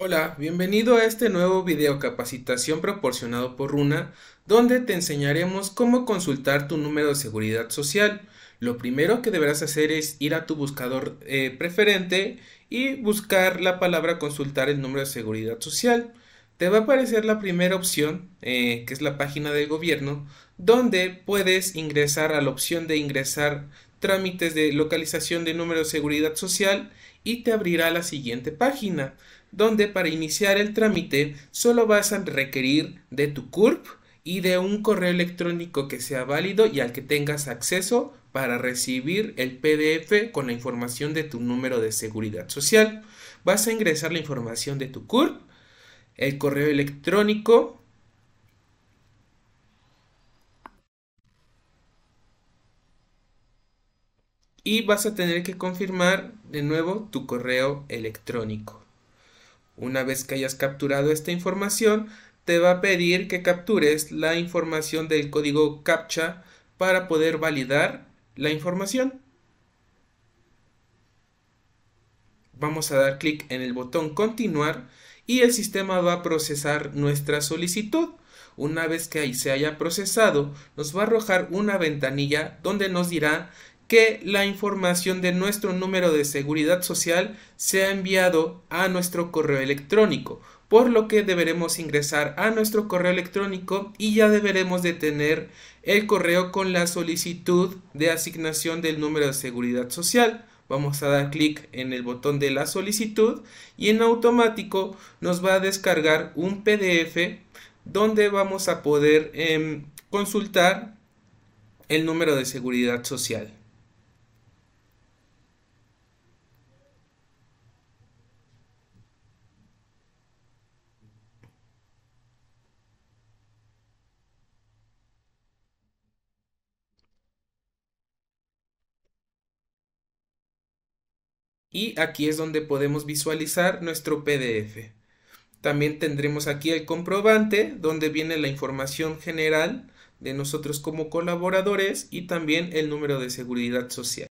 Hola, bienvenido a este nuevo video capacitación proporcionado por Runa, donde te enseñaremos cómo consultar tu número de seguridad social. Lo primero que deberás hacer es ir a tu buscador eh, preferente y buscar la palabra consultar el número de seguridad social. Te va a aparecer la primera opción, eh, que es la página del gobierno, donde puedes ingresar a la opción de ingresar trámites de localización de número de seguridad social y te abrirá la siguiente página, donde para iniciar el trámite solo vas a requerir de tu CURP y de un correo electrónico que sea válido y al que tengas acceso para recibir el PDF con la información de tu número de seguridad social. Vas a ingresar la información de tu CURP, el correo electrónico y vas a tener que confirmar de nuevo tu correo electrónico. Una vez que hayas capturado esta información, te va a pedir que captures la información del código CAPTCHA para poder validar la información. Vamos a dar clic en el botón continuar y el sistema va a procesar nuestra solicitud. Una vez que ahí se haya procesado, nos va a arrojar una ventanilla donde nos dirá que la información de nuestro número de seguridad social sea enviado a nuestro correo electrónico, por lo que deberemos ingresar a nuestro correo electrónico y ya deberemos de tener el correo con la solicitud de asignación del número de seguridad social. Vamos a dar clic en el botón de la solicitud y en automático nos va a descargar un PDF donde vamos a poder em, consultar el número de seguridad social. y aquí es donde podemos visualizar nuestro PDF. También tendremos aquí el comprobante donde viene la información general de nosotros como colaboradores y también el número de seguridad social.